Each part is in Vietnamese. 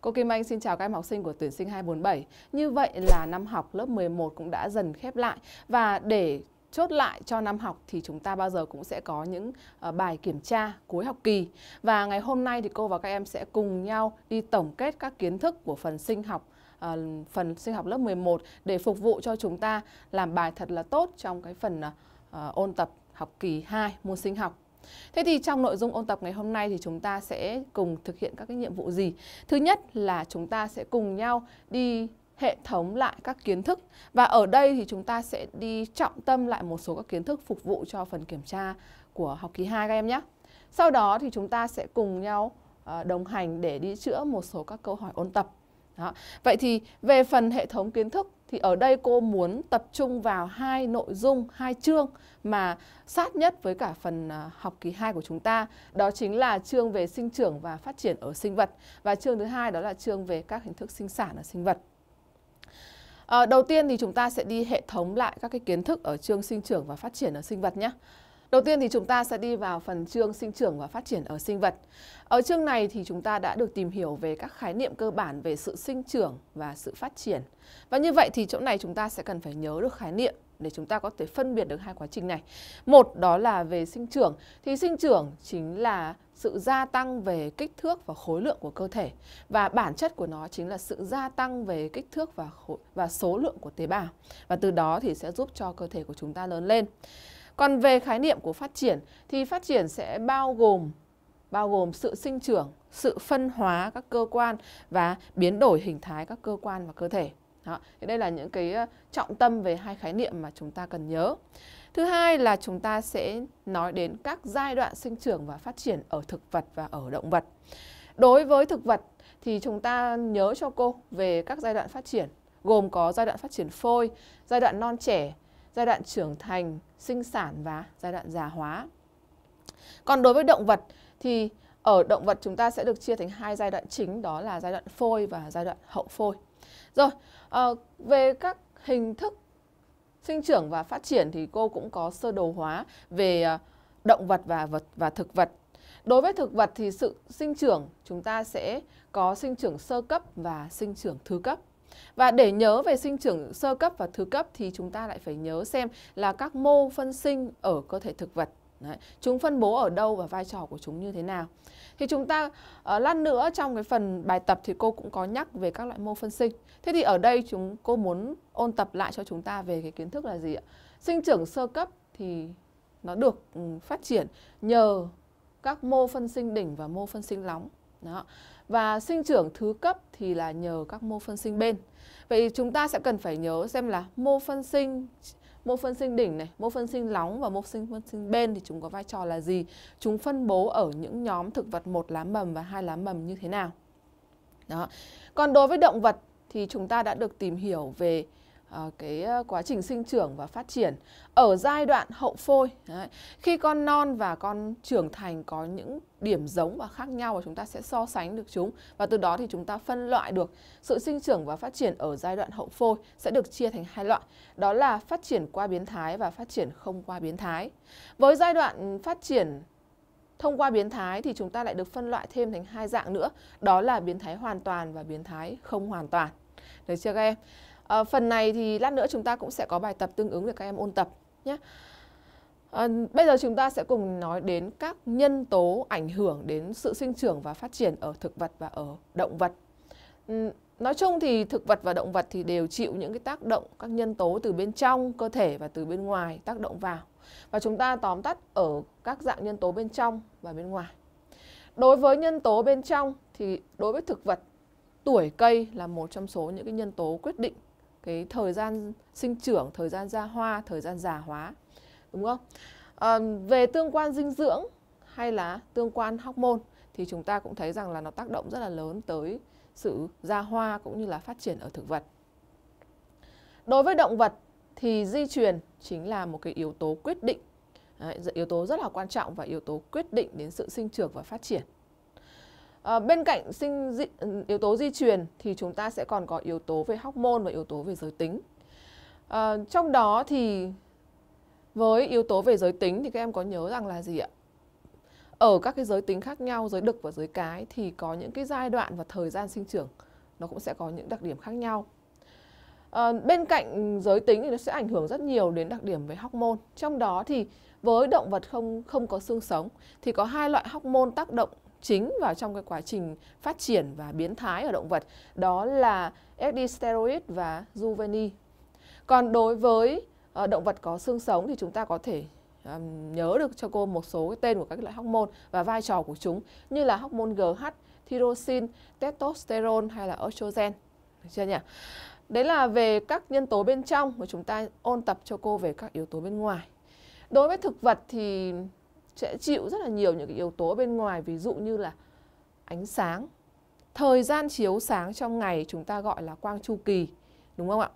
Cô Kim Anh xin chào các em học sinh của tuyển sinh 247. Như vậy là năm học lớp 11 cũng đã dần khép lại và để chốt lại cho năm học thì chúng ta bao giờ cũng sẽ có những ờ, bài kiểm tra cuối học kỳ. Và ngày hôm nay thì cô và các em sẽ cùng nhau đi tổng kết các kiến thức của phần sinh học ờ, phần sinh học lớp 11 để phục vụ cho chúng ta làm bài thật là tốt trong cái phần ờ, uh, ôn tập học kỳ 2 môn sinh học. Thế thì trong nội dung ôn tập ngày hôm nay thì chúng ta sẽ cùng thực hiện các cái nhiệm vụ gì? Thứ nhất là chúng ta sẽ cùng nhau đi hệ thống lại các kiến thức và ở đây thì chúng ta sẽ đi trọng tâm lại một số các kiến thức phục vụ cho phần kiểm tra của học kỳ 2 các em nhé. Sau đó thì chúng ta sẽ cùng nhau ờ, đồng hành để đi chữa một số các câu hỏi ôn tập. Đó. Vậy thì về phần hệ thống kiến thức thì ở đây cô muốn tập trung vào hai nội dung, hai chương mà sát nhất với cả phần à, học kỳ 2 của chúng ta. Đó chính là chương về sinh trưởng và phát triển ở sinh vật và chương thứ hai đó là chương về các hình thức sinh sản ở sinh vật. À, đầu tiên thì chúng ta sẽ đi hệ thống lại các cái kiến thức ở chương sinh trưởng và phát triển ở sinh vật nhé. Đầu tiên thì chúng ta sẽ đi vào phần chương sinh trưởng và phát triển ở sinh vật. Ở chương này thì chúng ta đã được tìm hiểu về các khái niệm cơ bản về sự sinh trưởng và sự phát triển. Và như vậy thì chỗ này chúng ta sẽ cần phải nhớ được khái niệm để chúng ta có thể phân biệt được hai quá trình này. Một đó là về sinh trưởng thì sinh trưởng chính là sự gia tăng về kích thước và khối lượng của cơ thể và bản chất của nó chính là sự gia tăng về kích thước và khối, và số lượng của tế bào và từ đó thì sẽ giúp cho cơ thể của chúng ta lớn lên. Còn về khái niệm của phát triển thì phát triển sẽ bao gồm bao gồm sự sinh trưởng, sự phân hóa các cơ quan và biến đổi hình thái các cơ quan và cơ thể. Đó. Thì đây là những cái ờ, trọng tâm về hai khái niệm mà chúng ta cần nhớ. Thứ hai là chúng ta sẽ nói đến các giai đoạn sinh trưởng và phát triển ở thực vật và ở động vật. Đối với thực vật thì chúng ta nhớ cho cô về các giai đoạn phát triển, gồm có giai đoạn phát triển phôi, giai đoạn non trẻ, giai đoạn trưởng thành, sinh sản và giai đoạn già hóa. Còn đối với động vật thì ở động vật chúng ta sẽ được chia thành hai giai đoạn chính đó là giai đoạn phôi và giai đoạn hậu phôi. Rồi, ờ, về các hình thức sinh trưởng và phát triển thì cô cũng có sơ đồ hóa về ờ, động vật và vật và thực vật. Đối với thực vật thì sự sinh trưởng chúng ta sẽ có sinh trưởng sơ cấp và sinh trưởng thứ cấp. Và để nhớ về sinh trưởng sơ cấp và thứ cấp thì chúng ta lại phải nhớ xem là các mô phân sinh ở cơ thể thực vật. Đấy. Chúng phân bố ở đâu và vai trò của chúng như thế nào. Thì chúng ta uh, lát nữa trong cái phần bài tập thì cô cũng có nhắc về các loại mô phân sinh. Thế thì ở đây chúng cô muốn ôn tập lại cho chúng ta về cái kiến thức là gì ạ? Sinh trưởng sơ cấp thì nó được ừ, phát triển nhờ các mô phân sinh đỉnh và mô phân sinh lóng. Đó và sinh trưởng thứ cấp thì là nhờ các mô phân sinh bên. Vậy chúng ta sẽ cần phải nhớ xem là mô phân sinh mô phân sinh đỉnh này, mô phân sinh lóng và mô sinh phân sinh bên thì chúng có vai trò là gì? Chúng phân bố ở những nhóm thực vật một lá mầm và hai lá mầm như thế nào? Đó. Còn đối với động vật thì chúng ta đã được tìm hiểu về Ờ, cái ờ, quá trình sinh trưởng và phát triển ở giai đoạn hậu phôi đấy, khi con non và con trưởng thành có những điểm giống và khác nhau và chúng ta sẽ so sánh được chúng và từ đó thì chúng ta phân loại được sự sinh trưởng và phát triển ở giai đoạn hậu phôi sẽ được chia thành hai loại đó là phát triển qua biến thái và phát triển không qua biến thái với giai đoạn phát triển Thông qua biến thái thì chúng ta lại được phân loại thêm thành hai dạng nữa, đó là biến thái hoàn toàn và biến thái không hoàn toàn. Được chưa các em? À, phần này thì lát nữa chúng ta cũng sẽ có bài tập tương ứng để các em ôn tập nhé. À, bây giờ chúng ta sẽ cùng nói đến các nhân tố ảnh hưởng đến sự sinh trưởng và phát triển ở thực vật và ở động vật. Ừ, nói chung thì thực vật và động vật thì đều chịu những cái tác động các nhân tố từ bên trong cơ thể và từ bên ngoài tác động vào. Và chúng ta tóm tắt ở các dạng nhân tố bên trong và bên ngoài. Đối với nhân tố bên trong thì đối với thực vật, tuổi cây là một trong số những cái nhân tố quyết định cái thời gian sinh trưởng thời gian ra hoa thời gian già hóa đúng không à, về tương quan dinh dưỡng hay là tương quan hormone thì chúng ta cũng thấy rằng là nó tác động rất là lớn tới sự ra hoa cũng như là phát triển ở thực vật đối với động vật thì di truyền chính là một cái yếu tố quyết định yếu tố rất là quan trọng và yếu tố quyết định đến sự sinh trưởng và phát triển À, bên cạnh sinh di ừ, yếu tố di truyền thì chúng ta sẽ còn có yếu tố về hormone và yếu tố về giới tính. À, trong đó thì với yếu tố về giới tính thì các em có nhớ rằng là gì ạ? Ở các cái giới tính khác nhau, giới đực và giới cái thì có những cái giai đoạn và thời gian sinh trưởng nó cũng sẽ có những đặc điểm khác nhau. À, bên cạnh giới tính thì nó sẽ ảnh hưởng rất nhiều đến đặc điểm về hormone. Trong đó thì với động vật không không có xương sống thì có hai loại hormone tác động chính vào trong cái quá trình phát triển và biến thái ở động vật đó là SD steroid và juveni. Còn đối với ờ, động vật có xương sống thì chúng ta có thể um, nhớ được cho cô một số cái tên của các loại hormone và vai trò của chúng như là hormone GH, thyroxin, testosterone hay là estrogen. Được chưa nhỉ? Đấy là về các nhân tố bên trong mà chúng ta ôn tập cho cô về các yếu tố bên ngoài. Đối với thực vật thì sẽ chịu rất là nhiều những cái yếu tố bên ngoài ví dụ như là ánh sáng thời gian chiếu sáng trong ngày chúng ta gọi là quang chu kỳ đúng không ạ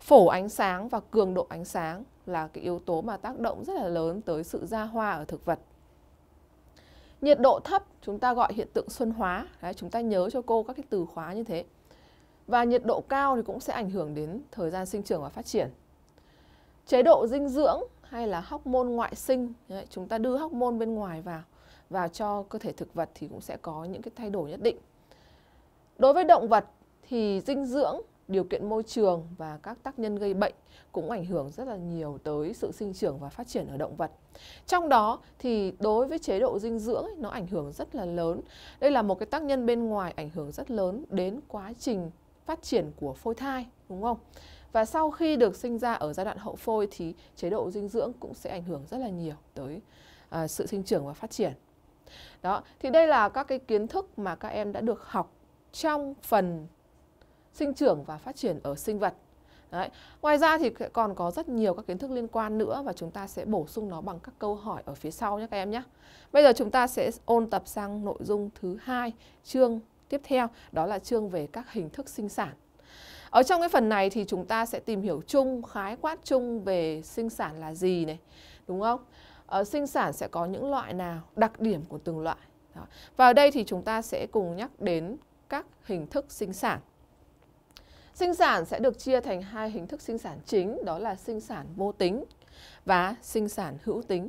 phổ ánh sáng và cường độ ánh sáng là cái yếu tố mà tác động rất là lớn tới sự ra hoa ở thực vật nhiệt độ thấp chúng ta gọi hiện tượng xuân hóa Đấy, chúng ta nhớ cho cô các cái từ khóa như thế và nhiệt độ cao thì cũng sẽ ảnh hưởng đến thời gian sinh trưởng và phát triển chế độ dinh dưỡng hay là hóc môn ngoại sinh Đấy, chúng ta đưa hóc môn bên ngoài vào vào cho cơ thể thực vật thì cũng sẽ có những cái thay đổi nhất định đối với động vật thì dinh dưỡng điều kiện môi trường và các tác nhân gây bệnh cũng ảnh hưởng rất là nhiều tới sự sinh trưởng và phát triển ở động vật. Trong đó thì đối với chế độ dinh dưỡng ấy, nó ảnh hưởng rất là lớn. Đây là một cái tác nhân bên ngoài ảnh hưởng rất lớn đến quá trình phát triển của phôi thai đúng không? và sau khi được sinh ra ở giai đoạn hậu phôi thì chế độ dinh dưỡng cũng sẽ ảnh hưởng rất là nhiều tới à, sự sinh trưởng và phát triển đó thì đây là các cái kiến thức mà các em đã được học trong phần sinh trưởng và phát triển ở sinh vật Đấy. Ngoài ra thì còn có rất nhiều các kiến thức liên quan nữa và chúng ta sẽ bổ sung nó bằng các câu hỏi ở phía sau nhé các em nhé. Bây giờ chúng ta sẽ ôn tập sang nội dung thứ hai chương tiếp theo đó là chương về các hình thức sinh sản. Ở trong cái phần này thì chúng ta sẽ tìm hiểu chung, khái quát chung về sinh sản là gì này, đúng không? Ở ờ, sinh sản sẽ có những loại nào, đặc điểm của từng loại. Đó. Và ở đây thì chúng ta sẽ cùng nhắc đến các hình thức sinh sản. Sinh sản sẽ được chia thành hai hình thức sinh sản chính, đó là sinh sản vô tính và sinh sản hữu tính.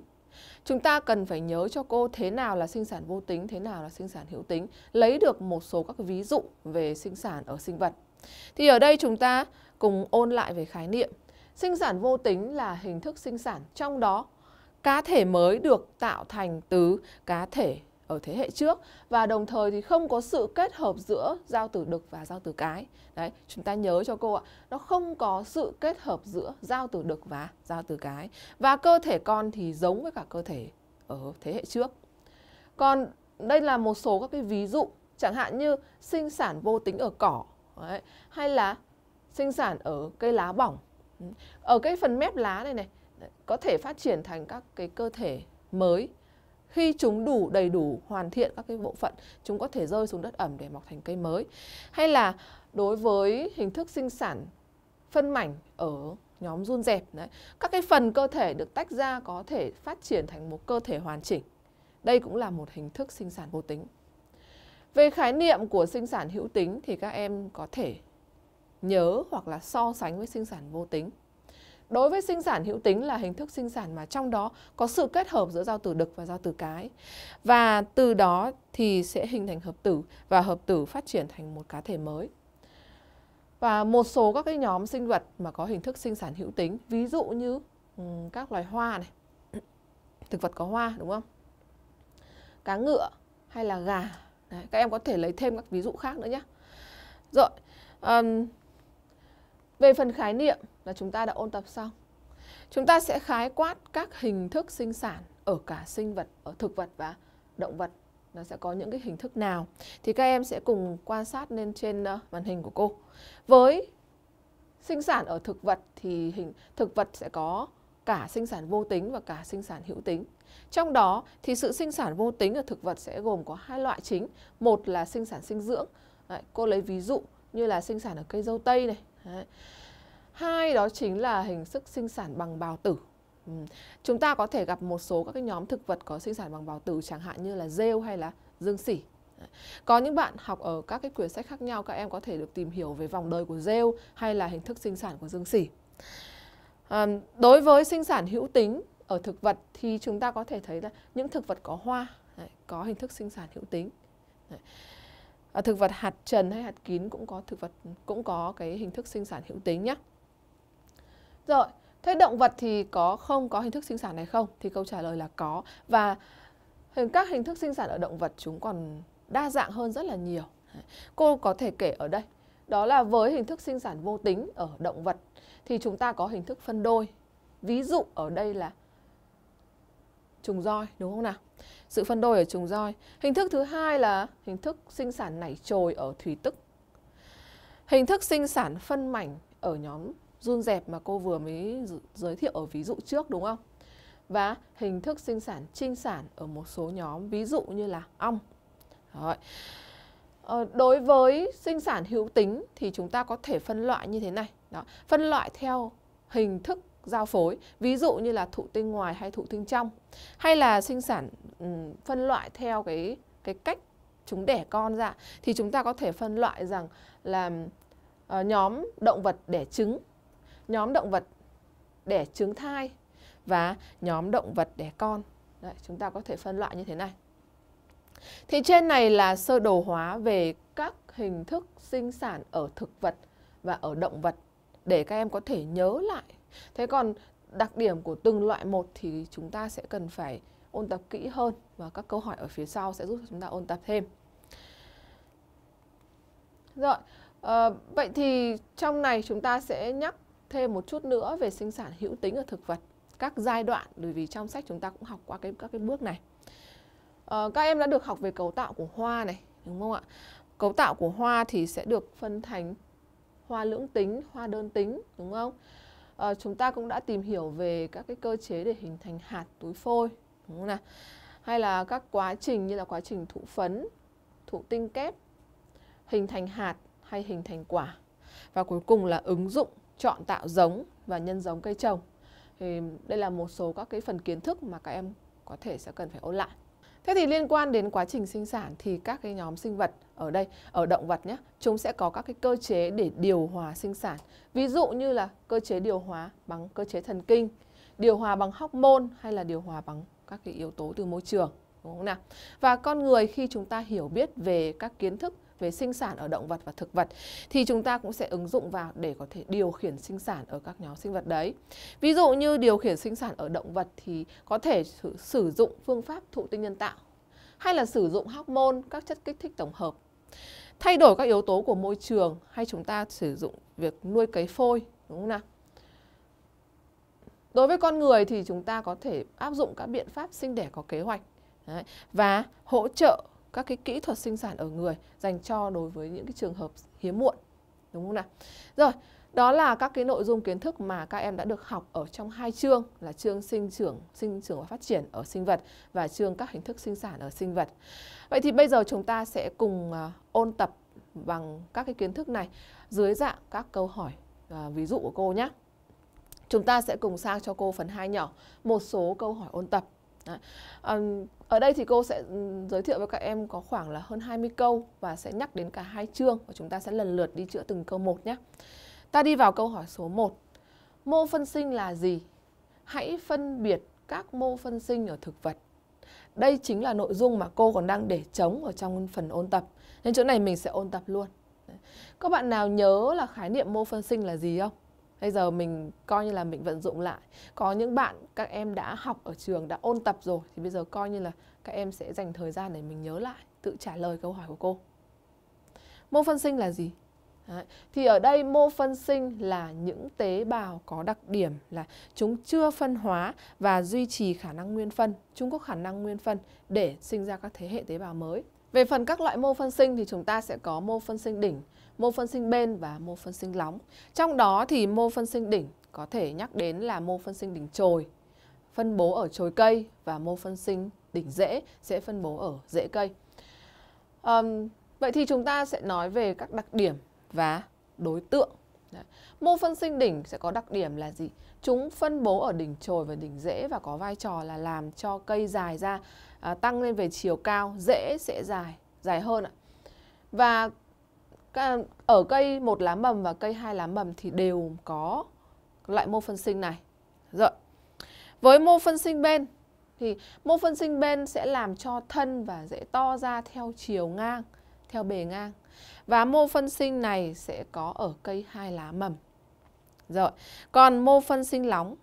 Chúng ta cần phải nhớ cho cô thế nào là sinh sản vô tính, thế nào là sinh sản hữu tính, lấy được một số các ví dụ về sinh sản ở sinh vật. Thì ở đây chúng ta cùng ôn lại về khái niệm. Sinh sản vô tính là hình thức sinh sản trong đó cá thể mới được tạo thành từ cá thể ở thế hệ trước và đồng thời thì không có sự kết hợp giữa giao tử đực và giao tử cái. Đấy, chúng ta nhớ cho cô ạ, nó không có sự kết hợp giữa giao tử đực và giao tử cái. Và cơ thể con thì giống với cả cơ thể ở thế hệ trước. Còn đây là một số các cái ví dụ, chẳng hạn như sinh sản vô tính ở cỏ Đấy. hay là sinh sản ở cây lá bỏng ừ. ở cái phần mép lá này này có thể phát triển thành các cái cơ thể mới khi chúng đủ đầy đủ hoàn thiện các cái bộ phận chúng có thể rơi xuống đất ẩm để mọc thành cây mới hay là đối với hình thức sinh sản phân mảnh ở nhóm run dẹp đấy các cái phần cơ thể được tách ra có thể phát triển thành một cơ thể hoàn chỉnh đây cũng là một hình thức sinh sản vô tính về khái niệm của sinh sản hữu tính thì các em có thể nhớ hoặc là so sánh với sinh sản vô tính. Đối với sinh sản hữu tính là hình thức sinh sản mà trong đó có sự kết hợp giữa giao tử đực và giao tử cái. Và từ đó thì sẽ hình thành hợp tử và hợp tử phát triển thành một cá thể mới. Và một số các cái nhóm sinh vật mà có hình thức sinh sản hữu tính, ví dụ như các loài hoa này, thực vật có hoa đúng không? Cá ngựa hay là gà Đấy, các em có thể lấy thêm các ví dụ khác nữa nhé. Rồi, um, về phần khái niệm là chúng ta đã ôn tập xong. Chúng ta sẽ khái quát các hình thức sinh sản ở cả sinh vật, ở thực vật và động vật. Nó sẽ có những cái hình thức nào. Thì các em sẽ cùng quan sát lên trên ờ, màn hình của cô. Với sinh sản ở thực vật thì hình thực vật sẽ có cả sinh sản vô tính và cả sinh sản hữu tính. Trong đó thì sự sinh sản vô tính ở thực vật sẽ gồm có hai loại chính. Một là sinh sản sinh dưỡng. Đấy, cô lấy ví dụ như là sinh sản ở cây dâu tây này. Đấy. Hai đó chính là hình thức sinh sản bằng bào tử. Ừ. Chúng ta có thể gặp một số các cái nhóm thực vật có sinh sản bằng bào tử chẳng hạn như là rêu hay là dương xỉ Có những bạn học ở các cái quyển sách khác nhau các em có thể được tìm hiểu về vòng đời của rêu hay là hình thức sinh sản của dương xỉ À, đối với sinh sản hữu tính ở thực vật thì chúng ta có thể thấy là những thực vật có hoa đấy, có hình thức sinh sản hữu tính đấy. Ở thực vật hạt trần hay hạt kín cũng có thực vật cũng có cái hình thức sinh sản hữu tính nhé rồi thế động vật thì có không có hình thức sinh sản này không thì câu trả lời là có và các hình thức sinh sản ở động vật chúng còn đa dạng hơn rất là nhiều cô có thể kể ở đây đó là với hình thức sinh sản vô tính ở động vật thì chúng ta có hình thức phân đôi ví dụ ở đây là trùng roi đúng không nào? Sự phân đôi ở trùng roi. Hình thức thứ hai là hình thức sinh sản nảy trồi ở thủy tức. Hình thức sinh sản phân mảnh ở nhóm run dẹp mà cô vừa mới giới thiệu ở ví dụ trước đúng không? Và hình thức sinh sản trinh sản ở một số nhóm ví dụ như là ong. Rồi. Ờ, đối với sinh sản hữu tính thì chúng ta có thể phân loại như thế này. Đó. Phân loại theo hình thức giao phối ví dụ như là thụ tinh ngoài hay thụ tinh trong hay là sinh sản phân loại theo cái cái cách chúng đẻ con ra thì chúng ta có thể phân loại rằng là uh, nhóm động vật đẻ trứng nhóm động vật đẻ trứng thai và nhóm động vật đẻ con Đấy, chúng ta có thể phân loại như thế này thì trên này là sơ đồ hóa về các hình thức sinh sản ở thực vật và ở động vật để các em có thể nhớ lại Thế còn đặc điểm của từng loại một thì chúng ta sẽ cần phải ôn tập kỹ hơn và các câu hỏi ở phía sau sẽ giúp chúng ta ôn tập thêm. Rồi, à, vậy thì trong này chúng ta sẽ nhắc thêm một chút nữa về sinh sản hữu tính ở thực vật, các giai đoạn bởi vì trong sách chúng ta cũng học qua cái các cái bước này. À, các em đã được học về cấu tạo của hoa này, đúng không ạ? Cấu tạo của hoa thì sẽ được phân thành hoa lưỡng tính, hoa đơn tính, đúng không? à, chúng ta cũng đã tìm hiểu về các cái cơ chế để hình thành hạt túi phôi đúng không nào hay là các quá trình như là quá trình thụ phấn thụ tinh kép hình thành hạt hay hình thành quả và cuối cùng là ứng dụng chọn tạo giống và nhân giống cây trồng thì đây là một số các cái phần kiến thức mà các em có thể sẽ cần phải ôn lại Thế thì liên quan đến quá trình sinh sản thì các cái nhóm sinh vật ở đây ở động vật nhé, chúng sẽ có các cái cơ chế để điều hòa sinh sản. Ví dụ như là cơ chế điều hòa bằng cơ chế thần kinh, điều hòa bằng hormone hay là điều hòa bằng các cái yếu tố từ môi trường đúng không nào? Và con người khi chúng ta hiểu biết về các kiến thức về sinh sản ở động vật và thực vật thì chúng ta cũng sẽ ứng dụng vào để có thể điều khiển sinh sản ở các nhóm sinh vật đấy. Ví dụ như điều khiển sinh sản ở động vật thì có thể sử dụng phương pháp thụ tinh nhân tạo hay là sử dụng hormone, các chất kích thích tổng hợp. Thay đổi các yếu tố của môi trường hay chúng ta sử dụng việc nuôi cấy phôi, đúng không nào? Đối với con người thì chúng ta có thể áp dụng các biện pháp sinh đẻ có kế hoạch và hỗ trợ các cái kỹ thuật sinh sản ở người dành cho đối với những cái trường hợp hiếm muộn đúng không nào rồi đó là các cái nội dung kiến thức mà các em đã được học ở trong hai chương là chương sinh trưởng sinh trưởng và phát triển ở sinh vật và chương các hình thức sinh sản ở sinh vật vậy thì bây giờ chúng ta sẽ cùng uh, ôn tập bằng các cái kiến thức này dưới dạng các câu hỏi uh, ví dụ của cô nhé chúng ta sẽ cùng sang cho cô phần 2 nhỏ một số câu hỏi ôn tập Đấy. ở đây thì cô sẽ giới thiệu với các em có khoảng là hơn 20 câu và sẽ nhắc đến cả hai chương và chúng ta sẽ lần lượt đi chữa từng câu một nhé. Ta đi vào câu hỏi số 1. Mô phân sinh là gì? Hãy phân biệt các mô phân sinh ở thực vật. Đây chính là nội dung mà cô còn đang để trống ở trong phần ôn tập. Nên chỗ này mình sẽ ôn tập luôn. Các bạn nào nhớ là khái niệm mô phân sinh là gì không? bây giờ mình coi như là mình vận dụng lại có những bạn các em đã học ở trường đã ôn tập rồi thì bây giờ coi như là các em sẽ dành thời gian để mình nhớ lại tự trả lời câu hỏi của cô mô phân sinh là gì Đấy. Thì ở đây mô phân sinh là những tế bào có đặc điểm là chúng chưa phân hóa và duy trì khả năng nguyên phân, chúng có khả năng nguyên phân để sinh ra các thế hệ tế bào mới. Về phần các loại mô phân sinh thì chúng ta sẽ có mô phân sinh đỉnh, mô phân sinh bên và mô phân sinh lóng. Trong đó thì mô phân sinh đỉnh có thể nhắc đến là mô phân sinh đỉnh trồi, phân bố ở trồi cây và mô phân sinh đỉnh rễ sẽ phân bố ở rễ cây. À, vậy thì chúng ta sẽ nói về các đặc điểm và đối tượng. Đấy. Mô phân sinh đỉnh sẽ có đặc điểm là gì? Chúng phân bố ở đỉnh trồi và đỉnh rễ và có vai trò là làm cho cây dài ra, à, tăng lên về chiều cao, rễ sẽ dài, dài hơn ạ. Và ở cây một lá mầm và cây hai lá mầm thì đều có loại mô phân sinh này. Rồi. Dạ. Với mô phân sinh bên thì mô phân sinh bên sẽ làm cho thân và rễ to ra theo chiều ngang, theo bề ngang. Và mô phân sinh này sẽ có ở cây hai lá mầm. Rồi, dạ. còn mô phân sinh lóng.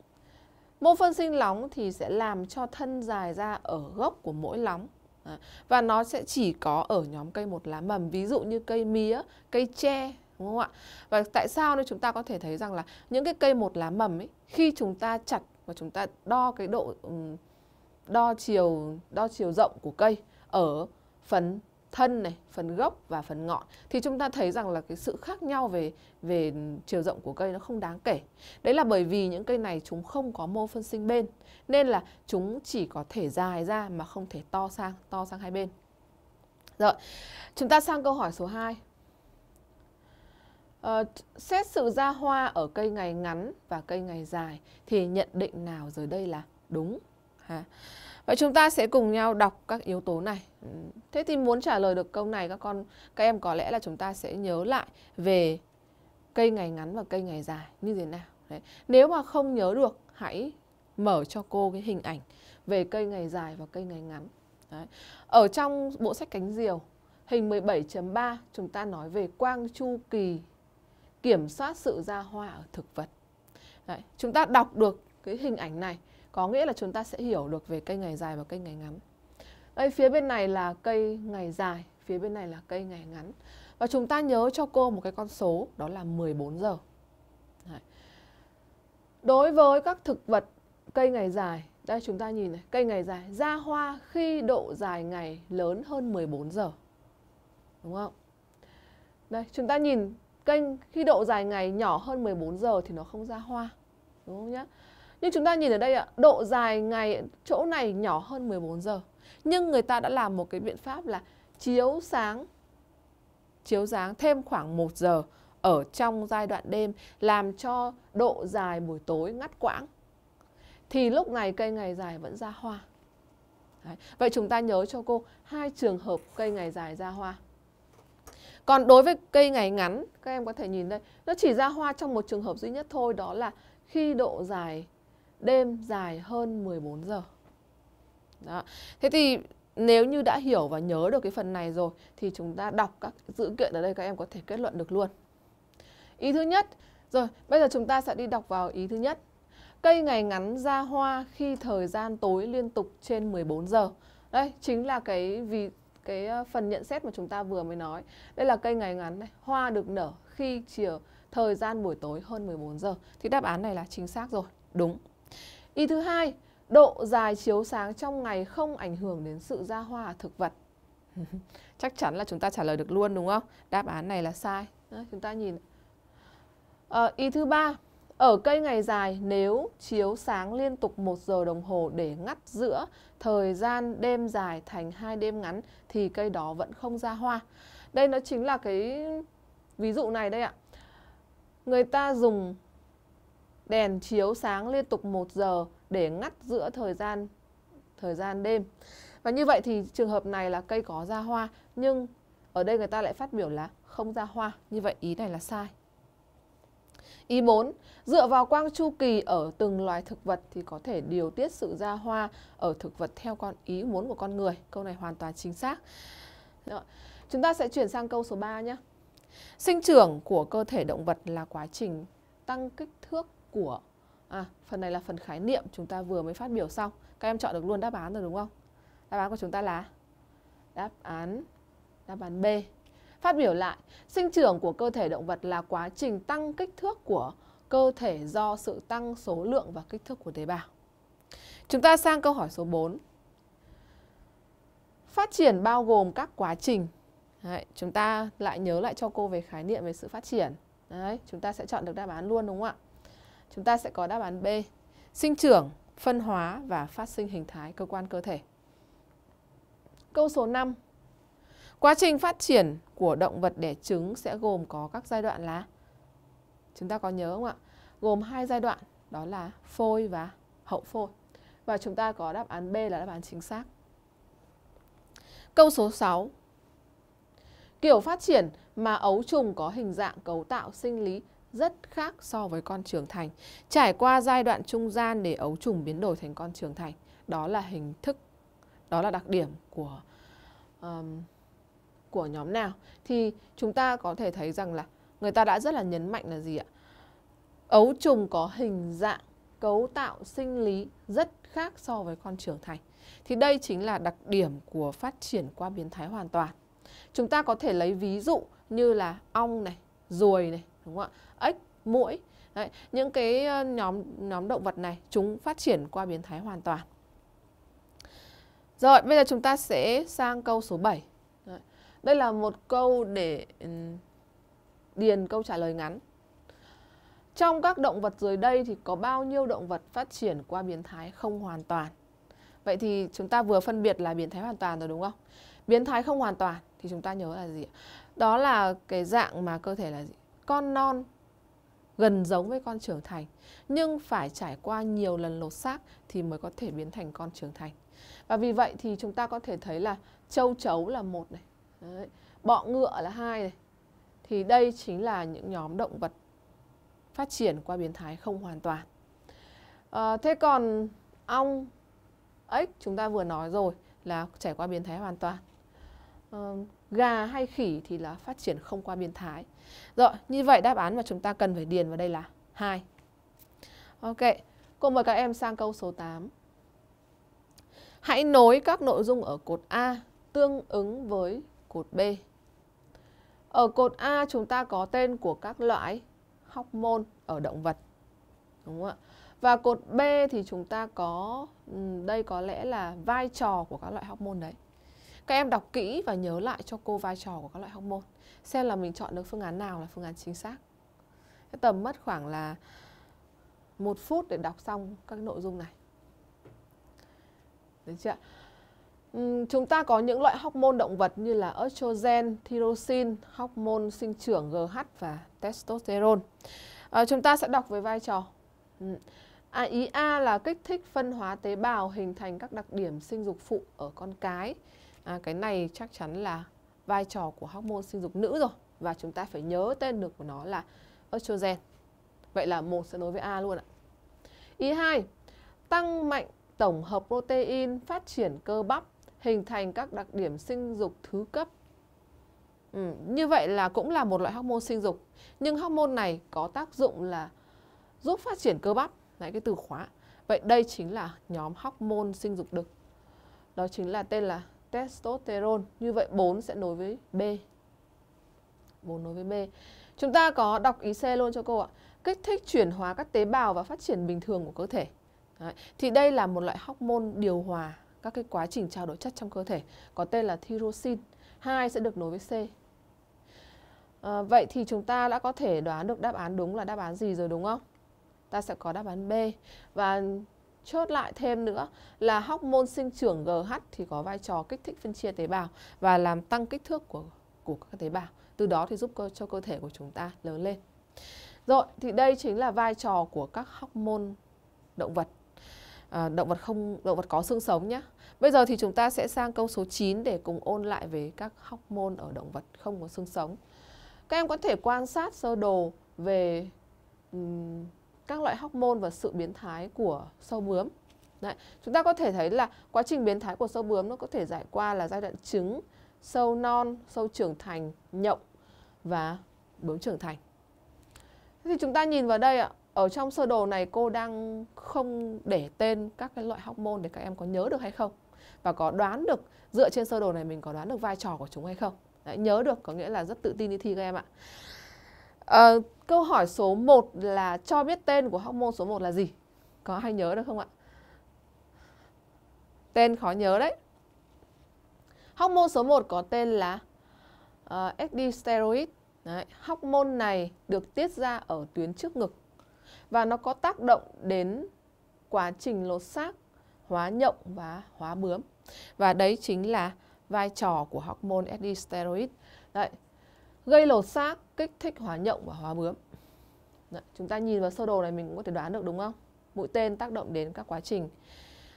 Mô phân sinh lóng thì sẽ làm cho thân dài ra ở gốc của mỗi lóng. Ờ, và nó sẽ chỉ có ở nhóm cây một lá mầm ví dụ như cây mía cây tre đúng không ạ và tại sao nên chúng ta có thể thấy rằng là những cái cây một lá mầm ấy khi chúng ta chặt và chúng ta đo cái độ đo chiều đo chiều rộng của cây ở phần thân này, phần gốc và phần ngọn thì chúng ta thấy rằng là cái sự khác nhau về về chiều rộng của cây nó không đáng kể. Đấy là bởi vì những cây này chúng không có mô phân sinh bên nên là chúng chỉ có thể dài ra mà không thể to sang, to sang hai bên. Rồi, chúng ta sang câu hỏi số 2. À, ờ, xét sự ra hoa ở cây ngày ngắn và cây ngày dài thì nhận định nào rồi đây là đúng? Ha. Vậy chúng ta sẽ cùng nhau đọc các yếu tố này. Ừ, thế thì muốn trả lời được câu này các con các em có lẽ là chúng ta sẽ nhớ lại về cây ngày ngắn và cây ngày dài như thế nào. Đấy. Nếu mà không nhớ được hãy mở cho cô cái hình ảnh về cây ngày dài và cây ngày ngắn. Đấy. Ở trong bộ sách cánh diều hình 17.3 chúng ta nói về quang chu kỳ kiểm soát sự ra hoa ở thực vật. Đấy. Chúng ta đọc được cái hình ảnh này có nghĩa là chúng ta sẽ hiểu được về cây ngày dài và cây ngày ngắn đây phía bên này là cây ngày dài phía bên này là cây ngày ngắn và chúng ta nhớ cho cô một cái con số đó là 14 giờ Đấy. đối với các thực vật cây ngày dài đây chúng ta nhìn này cây ngày dài ra hoa khi độ dài ngày lớn hơn 14 giờ đúng không đây chúng ta nhìn kênh khi độ dài ngày nhỏ hơn 14 giờ thì nó không ra hoa đúng không nhá nhưng chúng ta nhìn ở đây ạ, độ dài ngày chỗ này nhỏ hơn 14 giờ. Nhưng người ta đã làm một cái biện pháp là chiếu sáng, chiếu sáng thêm khoảng 1 giờ ở trong giai đoạn đêm làm cho độ dài buổi tối ngắt quãng. Thì lúc này cây ngày dài vẫn ra hoa. Đấy. Vậy chúng ta nhớ cho cô hai trường hợp cây ngày dài ra hoa. Còn đối với cây ngày ngắn, các em có thể nhìn đây, nó chỉ ra hoa trong một trường hợp duy nhất thôi, đó là khi độ dài đêm dài hơn 14 giờ. Đó. Thế thì nếu như đã hiểu và nhớ được cái phần này rồi thì chúng ta đọc các dữ kiện ở đây các em có thể kết luận được luôn. Ý thứ nhất, rồi bây giờ chúng ta sẽ đi đọc vào ý thứ nhất. Cây ngày ngắn ra hoa khi thời gian tối liên tục trên 14 giờ. Đây chính là cái vì cái ờ, phần nhận xét mà chúng ta vừa mới nói. Đây là cây ngày ngắn này, hoa được nở khi chiều thời gian buổi tối hơn 14 giờ. Thì đáp án này là chính xác rồi, đúng. Ý thứ hai, độ dài chiếu sáng trong ngày không ảnh hưởng đến sự ra hoa thực vật. Chắc chắn là chúng ta trả lời được luôn đúng không? Đáp án này là sai. Đó, chúng ta nhìn. À, ý thứ ba, ở cây ngày dài nếu chiếu sáng liên tục 1 giờ đồng hồ để ngắt giữa thời gian đêm dài thành hai đêm ngắn thì cây đó vẫn không ra hoa. Đây nó chính là cái ví dụ này đây ạ. Người ta dùng đèn chiếu sáng liên tục 1 giờ để ngắt giữa thời gian thời gian đêm. Và như vậy thì trường hợp này là cây có ra hoa nhưng ở đây người ta lại phát biểu là không ra hoa. Như vậy ý này là sai. Ý 4, dựa vào quang chu kỳ ở từng loài thực vật thì có thể điều tiết sự ra hoa ở thực vật theo con ý muốn của con người. Câu này hoàn toàn chính xác. Đó. Chúng ta sẽ chuyển sang câu số 3 nhé. Sinh trưởng của cơ thể động vật là quá trình tăng kích thước của à, phần này là phần khái niệm chúng ta vừa mới phát biểu xong. Các em chọn được luôn đáp án rồi đúng không? Đáp án của chúng ta là đáp án đáp án B. Phát biểu lại, sinh trưởng của cơ thể động vật là quá trình tăng kích thước của cơ thể do sự tăng số lượng và kích thước của tế bào. Chúng ta sang câu hỏi số 4. Phát triển bao gồm các quá trình. Đấy, chúng ta lại nhớ lại cho cô về khái niệm về sự phát triển. Đấy, chúng ta sẽ chọn được đáp án luôn đúng không ạ? chúng ta sẽ có đáp án B. Sinh trưởng, phân hóa và phát sinh hình thái cơ quan cơ thể. Câu số 5. Quá trình phát triển của động vật đẻ trứng sẽ gồm có các giai đoạn là Chúng ta có nhớ không ạ? Gồm hai giai đoạn đó là phôi và hậu phôi. Và chúng ta có đáp án B là đáp án chính xác. Câu số 6. Kiểu phát triển mà ấu trùng có hình dạng cấu tạo sinh lý rất khác so với con trưởng thành. Trải qua giai đoạn trung gian để ấu trùng biến đổi thành con trưởng thành. Đó là hình thức, đó là đặc điểm của um, của nhóm nào. Thì chúng ta có thể thấy rằng là người ta đã rất là nhấn mạnh là gì ạ? Ấu trùng có hình dạng, cấu tạo sinh lý rất khác so với con trưởng thành. Thì đây chính là đặc điểm của phát triển qua biến thái hoàn toàn. Chúng ta có thể lấy ví dụ như là ong này, ruồi này, đúng không ạ? mũi Đấy, những cái ờ, nhóm nhóm động vật này chúng phát triển qua biến thái hoàn toàn rồi bây giờ chúng ta sẽ sang câu số 7 Đấy, đây là một câu để ừ, điền câu trả lời ngắn trong các động vật dưới đây thì có bao nhiêu động vật phát triển qua biến thái không hoàn toàn Vậy thì chúng ta vừa phân biệt là biến thái hoàn toàn rồi đúng không? Biến thái không hoàn toàn thì chúng ta nhớ là gì? Đó là cái dạng mà cơ thể là gì? Con non gần giống với con trưởng thành nhưng phải trải qua nhiều lần lột xác thì mới có thể biến thành con trưởng thành và vì vậy thì chúng ta có thể thấy là châu chấu là một này Đấy. bọ ngựa là hai này thì đây chính là những nhóm động vật phát triển qua biến thái không hoàn toàn à, thế còn ong ếch chúng ta vừa nói rồi là trải qua biến thái hoàn toàn à, gà hay khỉ thì là phát triển không qua biến thái rồi, như vậy đáp án mà chúng ta cần phải điền vào đây là 2. Ok, cô mời các em sang câu số 8. Hãy nối các nội dung ở cột A tương ứng với cột B. Ở cột A chúng ta có tên của các loại hormone ở động vật. Đúng không ạ? Và cột B thì chúng ta có ừ, đây có lẽ là vai trò của các loại hormone đấy. Các em đọc kỹ và nhớ lại cho cô vai trò của các loại hormone xem là mình chọn được phương án nào là phương án chính xác cái tầm mất khoảng là một phút để đọc xong các nội dung này được chưa Chúng ta có những loại hormone động vật như là estrogen, thyroxin, hormone sinh trưởng GH và testosterone. À, chúng ta sẽ đọc về vai trò. AIA à, là kích thích phân hóa tế bào hình thành các đặc điểm sinh dục phụ ở con cái. À, cái này chắc chắn là vai trò của hormone sinh dục nữ rồi và chúng ta phải nhớ tên được của nó là estrogen. Vậy là một sẽ nối với A luôn ạ. Ý 2, tăng mạnh tổng hợp protein phát triển cơ bắp, hình thành các đặc điểm sinh dục thứ cấp. Ừ, như vậy là cũng là một loại hormone sinh dục. Nhưng hormone này có tác dụng là giúp phát triển cơ bắp, đấy cái từ khóa. Vậy đây chính là nhóm hormone sinh dục được. Đó chính là tên là testosterone. Như vậy 4 sẽ nối với B. 4 nối với B. Chúng ta có đọc ý C luôn cho cô ạ. Kích thích chuyển hóa các tế bào và phát triển bình thường của cơ thể. Đấy. Thì đây là một loại hormone điều hòa các cái quá trình trao đổi chất trong cơ thể có tên là thyroxin. Hai sẽ được nối với C. À, vậy thì chúng ta đã có thể đoán được đáp án đúng là đáp án gì rồi đúng không? Ta sẽ có đáp án B. Và chốt lại thêm nữa là hormone sinh trưởng GH thì có vai trò kích thích phân chia tế bào và làm tăng kích thước của của các tế bào. Từ đó thì giúp cơ, cho cơ thể của chúng ta lớn lên. Rồi, thì đây chính là vai trò của các hormone động vật. À, động vật không động vật có xương sống nhé. Bây giờ thì chúng ta sẽ sang câu số 9 để cùng ôn lại về các hormone ở động vật không có xương sống. Các em có thể quan sát sơ đồ về các loại hormone và sự biến thái của sâu bướm. Đấy. Chúng ta có thể thấy là quá trình biến thái của sâu bướm nó có thể giải qua là giai đoạn trứng, sâu non, sâu trưởng thành, nhộng và bướm trưởng thành. Thế thì chúng ta nhìn vào đây ạ, ở trong sơ đồ này cô đang không để tên các cái loại hormone để các em có nhớ được hay không và có đoán được dựa trên sơ đồ này mình có đoán được vai trò của chúng hay không. Đấy, nhớ được có nghĩa là rất tự tin đi thi các em ạ. À, câu hỏi số 1 là cho biết tên của hormone số 1 là gì? Có hay nhớ được không ạ? Tên khó nhớ đấy. Hormone số 1 có tên là uh, ờ, ecdysteroid. Đấy, hormone này được tiết ra ở tuyến trước ngực và nó có tác động đến quá trình lột xác, hóa nhộng và hóa bướm. Và đấy chính là vai trò của hormone ecdysteroid. Đấy, gây lột xác kích thích hóa nhộng và hóa bướm. Đấy, chúng ta nhìn vào sơ đồ này mình cũng có thể đoán được đúng không? Mũi tên tác động đến các quá trình.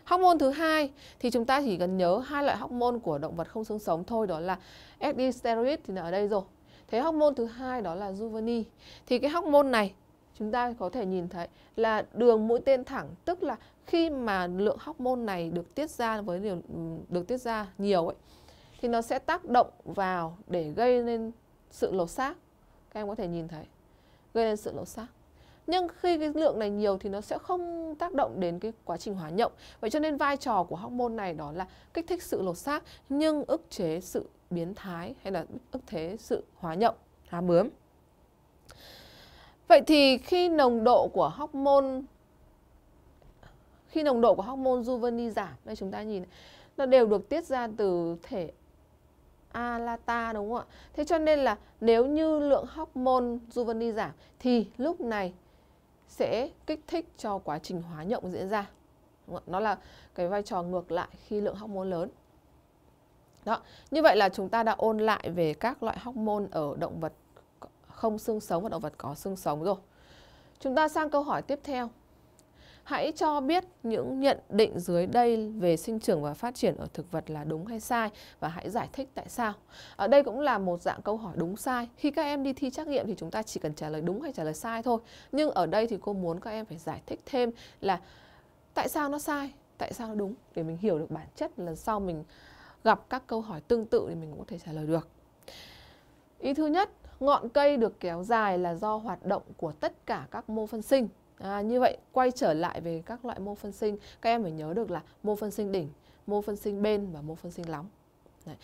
Hormone thứ hai thì chúng ta chỉ cần nhớ hai loại hormone của động vật không xương sống thôi đó là esteroid thì là ở đây rồi. Thế hormone thứ hai đó là juveni. Thì cái hormone này chúng ta có thể nhìn thấy là đường mũi tên thẳng tức là khi mà lượng hormone này được tiết ra với điều được tiết ra nhiều ấy thì nó sẽ tác động vào để gây nên sự lột xác các em có thể nhìn thấy gây nên sự lột xác nhưng khi cái lượng này nhiều thì nó sẽ không tác động đến cái quá trình hóa nhậu vậy cho nên vai trò của hormone này đó là kích thích sự lột xác nhưng ức chế sự biến thái hay là ức chế sự hóa nhậu há bướm vậy thì khi nồng độ của hormone khi nồng độ của hormone juveni giảm đây chúng ta nhìn nó đều được tiết ra từ thể alata đúng không ạ? Thế cho nên là nếu như lượng hormone juveni giảm thì lúc này sẽ kích thích cho quá trình hóa nhộng diễn ra. Đúng không? Nó là cái vai trò ngược lại khi lượng hormone lớn. Đó, như vậy là chúng ta đã ôn lại về các loại hormone ở động vật không xương sống và động vật có xương sống rồi. Chúng ta sang câu hỏi tiếp theo. Hãy cho biết những nhận định dưới đây về sinh trưởng và phát triển ở thực vật là đúng hay sai và hãy giải thích tại sao. Ở đây cũng là một dạng câu hỏi đúng sai. Khi các em đi thi trắc nghiệm thì chúng ta chỉ cần trả lời đúng hay trả lời sai thôi. Nhưng ở đây thì cô muốn các em phải giải thích thêm là tại sao nó sai, tại sao nó đúng để mình hiểu được bản chất lần sau mình gặp các câu hỏi tương tự thì mình cũng có thể trả lời được. Ý thứ nhất, ngọn cây được kéo dài là do hoạt động của tất cả các mô phân sinh. À, như vậy quay trở lại về các loại mô phân sinh, các em phải nhớ được là mô phân sinh đỉnh, mô phân sinh bên và mô phân sinh lóng. Đấy.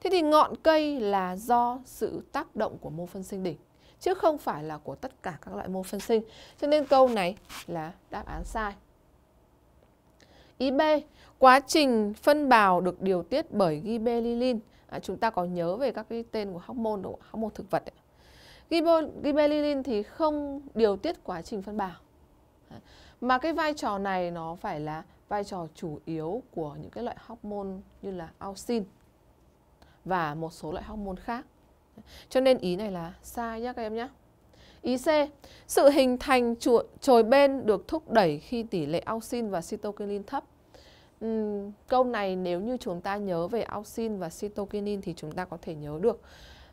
Thế thì ngọn cây là do sự tác động của mô phân sinh đỉnh chứ không phải là của tất cả các loại mô phân sinh. Cho nên câu này là đáp án sai. Ý B, quá trình phân bào được điều tiết bởi gibelilin. À, chúng ta có nhớ về các cái tên của hormone Hormone thực vật ấy. Gibelilin thì không điều tiết quá trình phân bào mà cái vai trò này nó phải là vai trò chủ yếu của những cái loại hormone như là auxin và một số loại hormone khác. Cho nên ý này là sai nhá các em nhé. Ý C, sự hình thành chuột trồi bên được thúc đẩy khi tỷ lệ auxin và cytokinin thấp. Uhm, câu này nếu như chúng ta nhớ về auxin và cytokinin thì chúng ta có thể nhớ được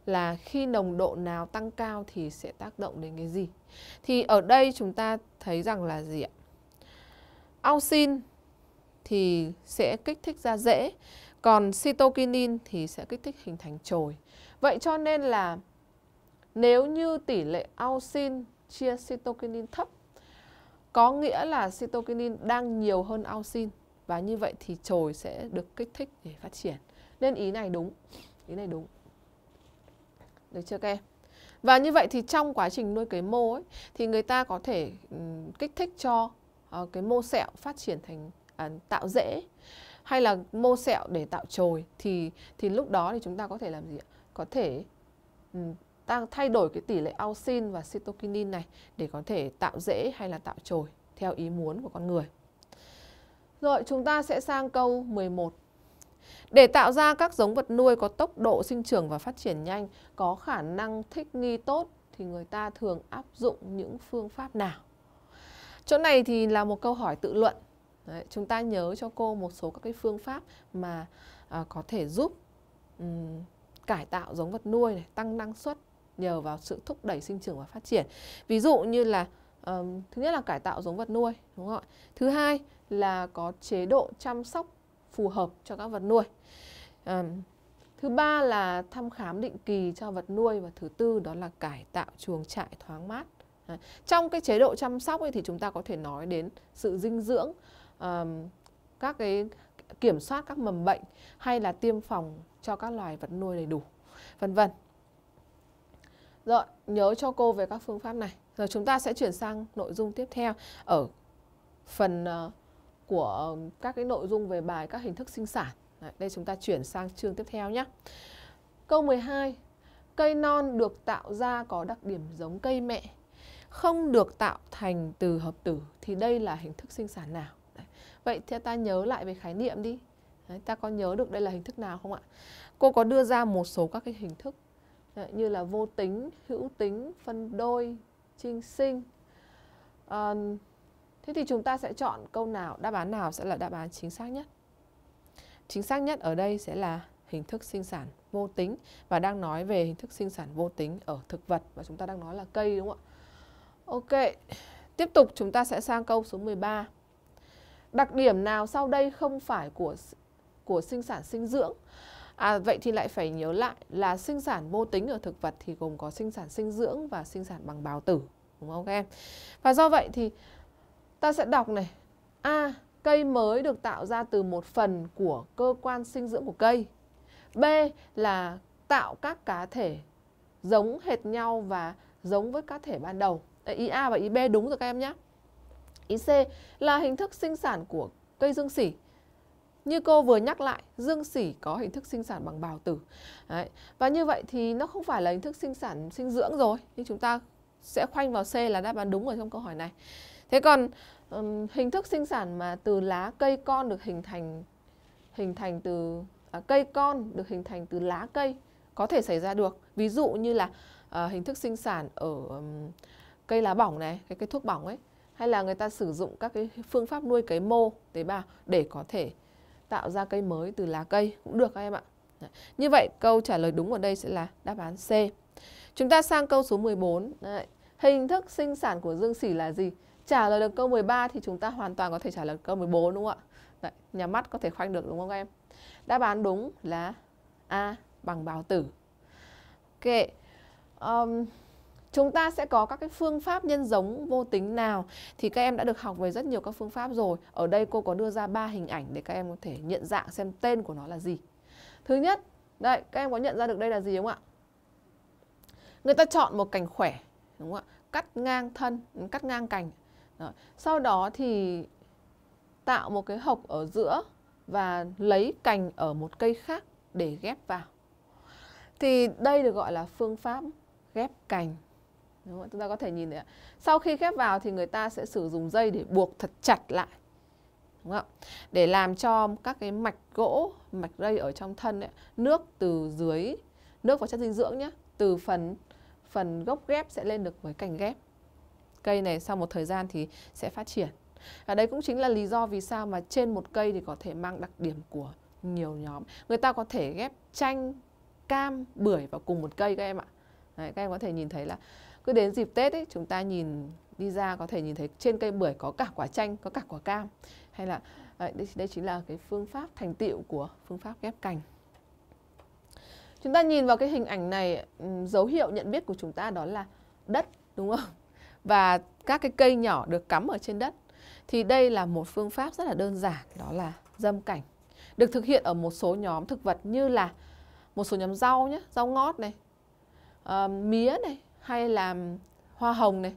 là khi nồng độ nào tăng cao thì sẽ tác động đến cái gì. Thì ở đây chúng ta thấy rằng là gì ạ? Auxin thì sẽ kích thích ra dễ, còn cytokinin thì sẽ kích thích hình thành trồi. Vậy cho nên là nếu như tỷ lệ auxin chia cytokinin thấp có nghĩa là cytokinin đang nhiều hơn auxin và như vậy thì trồi sẽ được kích thích để phát triển. Nên ý này đúng. Ý này đúng. Được chưa các em? Và như vậy thì trong quá trình nuôi cấy mô ấy, thì người ta có thể kích thích cho ờ, cái mô sẹo phát triển thành à, tạo rễ hay là mô sẹo để tạo chồi thì thì lúc đó thì chúng ta có thể làm gì ạ? Có thể um, ta thay đổi cái tỷ lệ auxin và cytokinin này để có thể tạo rễ hay là tạo chồi theo ý muốn của con người. Rồi chúng ta sẽ sang câu 11. Để tạo ra các giống vật nuôi có tốc độ sinh trưởng và phát triển nhanh, có khả năng thích nghi tốt thì người ta thường áp dụng những phương pháp nào? Chỗ này thì là một câu hỏi tự luận. Đấy, chúng ta nhớ cho cô một số các cái phương pháp mà à, có thể giúp um, cải tạo giống vật nuôi này, tăng năng suất nhờ vào sự thúc đẩy sinh trưởng và phát triển. Ví dụ như là um, thứ nhất là cải tạo giống vật nuôi, đúng không ạ? Thứ hai là có chế độ chăm sóc phù hợp cho các vật nuôi. À, thứ ba là thăm khám định kỳ cho vật nuôi và thứ tư đó là cải tạo chuồng trại thoáng mát. À, trong cái chế độ chăm sóc ấy thì chúng ta có thể nói đến sự dinh dưỡng, à, các cái kiểm soát các mầm bệnh hay là tiêm phòng cho các loài vật nuôi đầy đủ, vân vân. Rồi, nhớ cho cô về các phương pháp này. Rồi chúng ta sẽ chuyển sang nội dung tiếp theo ở phần uh, của các cái nội dung về bài các hình thức sinh sản. Đấy, đây chúng ta chuyển sang chương tiếp theo nhé. Câu 12. Cây non được tạo ra có đặc điểm giống cây mẹ, không được tạo thành từ hợp tử thì đây là hình thức sinh sản nào? Đấy. Vậy theo ta nhớ lại về khái niệm đi. Đấy, ta có nhớ được đây là hình thức nào không ạ? Cô có đưa ra một số các cái hình thức Đấy, như là vô tính, hữu tính, phân đôi, trinh sinh, uh, Thế thì chúng ta sẽ chọn câu nào, đáp án nào sẽ là đáp án chính xác nhất? Chính xác nhất ở đây sẽ là hình thức sinh sản vô tính và đang nói về hình thức sinh sản vô tính ở thực vật và chúng ta đang nói là cây đúng không ạ? Ok. Tiếp tục chúng ta sẽ sang câu số 13. Đặc điểm nào sau đây không phải của của sinh sản sinh dưỡng? À, vậy thì lại phải nhớ lại là sinh sản vô tính ở thực vật thì gồm có sinh sản sinh dưỡng và sinh sản bằng bào tử đúng không các em? Và do vậy thì ta sẽ đọc này a cây mới được tạo ra từ một phần của cơ quan sinh dưỡng của cây b là tạo các cá thể giống hệt nhau và giống với cá thể ban đầu ý a và ý b đúng rồi các em nhé ý c là hình thức sinh sản của cây dương sỉ như cô vừa nhắc lại dương sỉ có hình thức sinh sản bằng bào tử Đấy. và như vậy thì nó không phải là hình thức sinh sản sinh dưỡng rồi nhưng chúng ta sẽ khoanh vào c là đáp án đúng ở trong câu hỏi này Thế còn um, hình thức sinh sản mà từ lá cây con được hình thành hình thành từ à, cây con được hình thành từ lá cây có thể xảy ra được. Ví dụ như là à, hình thức sinh sản ở um, cây lá bỏng này, cái cây thuốc bỏng ấy hay là người ta sử dụng các cái phương pháp nuôi cấy mô tế bào để có thể tạo ra cây mới từ lá cây cũng được các em ạ. Như vậy câu trả lời đúng ở đây sẽ là đáp án C. Chúng ta sang câu số 14. Đấy. Hình thức sinh sản của dương xỉ là gì? trả lời được câu 13 thì chúng ta hoàn toàn có thể trả lời câu 14 đúng không ạ? Đấy, nhà mắt có thể khoanh được đúng không các em? Đáp án đúng là A bằng bào tử. Ok. Um, chúng ta sẽ có các cái phương pháp nhân giống vô tính nào thì các em đã được học về rất nhiều các phương pháp rồi. Ở đây cô có đưa ra ba hình ảnh để các em có thể nhận dạng xem tên của nó là gì. Thứ nhất, đây các em có nhận ra được đây là gì không ạ? Người ta chọn một cành khỏe đúng không ạ? Cắt ngang thân, cắt ngang cành rồi. Sau đó thì tạo một cái hộc ở giữa và lấy cành ở một cây khác để ghép vào. Thì đây được gọi là phương pháp ghép cành. Đúng không? Chúng ta có thể nhìn thấy Sau khi ghép vào thì người ta sẽ sử dụng dây để buộc thật chặt lại. Đúng không? Để làm cho các cái mạch gỗ, mạch dây ở trong thân ấy, nước từ dưới, nước và chất dinh dưỡng nhé, từ phần phần gốc ghép sẽ lên được với cành ghép cây này sau một thời gian thì sẽ phát triển và đấy cũng chính là lý do vì sao mà trên một cây thì có thể mang đặc điểm của nhiều nhóm người ta có thể ghép chanh cam bưởi vào cùng một cây các em ạ đấy, các em có thể nhìn thấy là cứ đến dịp tết ấy, chúng ta nhìn đi ra có thể nhìn thấy trên cây bưởi có cả quả chanh có cả quả cam hay là đấy, đây chính là cái phương pháp thành tựu của phương pháp ghép cành chúng ta nhìn vào cái hình ảnh này dấu hiệu nhận biết của chúng ta đó là đất đúng không và các cái cây nhỏ được cắm ở trên đất thì đây là một phương pháp rất là đơn giản đó là dâm cảnh được thực hiện ở một số nhóm thực vật như là một số nhóm rau nhé rau ngót này uh, mía này hay là hoa hồng này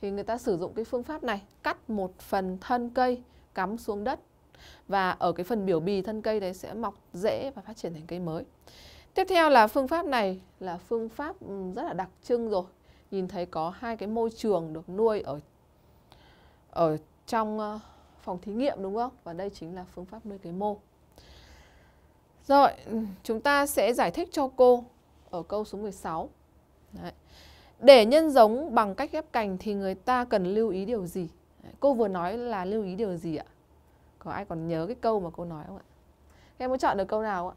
thì người ta sử dụng cái phương pháp này cắt một phần thân cây cắm xuống đất và ở cái phần biểu bì thân cây đấy sẽ mọc rễ và phát triển thành cây mới tiếp theo là phương pháp này là phương pháp rất là đặc trưng rồi nhìn thấy có hai cái môi trường được nuôi ở ở trong ờ, phòng thí nghiệm đúng không? Và đây chính là phương pháp nuôi cái mô. Rồi, chúng ta sẽ giải thích cho cô ở câu số 16. Đấy. Để nhân giống bằng cách ghép cành thì người ta cần lưu ý điều gì? Đấy. Cô vừa nói là lưu ý điều gì ạ? Có ai còn nhớ cái câu mà cô nói không ạ? Các em muốn chọn được câu nào ạ?